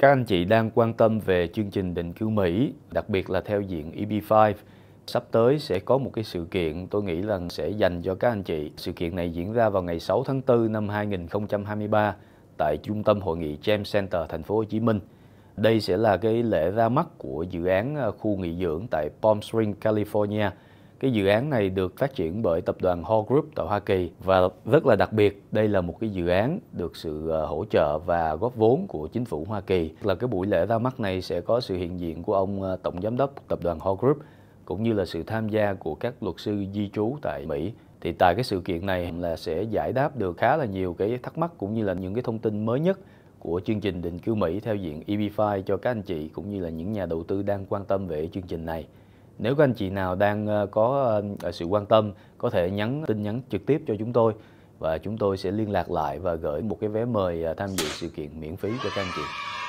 Các anh chị đang quan tâm về chương trình định cư Mỹ, đặc biệt là theo diện EB5. Sắp tới sẽ có một cái sự kiện tôi nghĩ là sẽ dành cho các anh chị. Sự kiện này diễn ra vào ngày 6 tháng 4 năm 2023 tại Trung tâm Hội nghị James Center thành phố Hồ Chí Minh. Đây sẽ là cái lễ ra mắt của dự án à, khu nghỉ dưỡng tại Palm Springs, California – cái dự án này được phát triển bởi tập đoàn Hall Group tại Hoa Kỳ và rất là đặc biệt, đây là một cái dự án được sự ờ, hỗ trợ và góp vốn của chính phủ Hoa Kỳ. Là cái buổi lễ ra mắt này sẽ có sự hiện diện của ông ờ, tổng giám đốc tập đoàn Hall Group cũng như là sự tham gia của các luật sư di trú tại Mỹ thì tại cái sự kiện này là sẽ giải đáp được khá là nhiều cái thắc mắc cũng như là những cái thông tin mới nhất của chương trình định cư Mỹ theo diện EB5 cho các anh chị cũng như là những nhà đầu tư đang quan tâm về chương trình này. Nếu các anh chị nào đang ờ, có ờ, sự quan tâm có thể nhắn tin nhắn trực tiếp cho chúng tôi và chúng tôi sẽ liên lạc lại và gửi một cái vé mời ờ, tham dự sự kiện miễn phí cho các anh chị.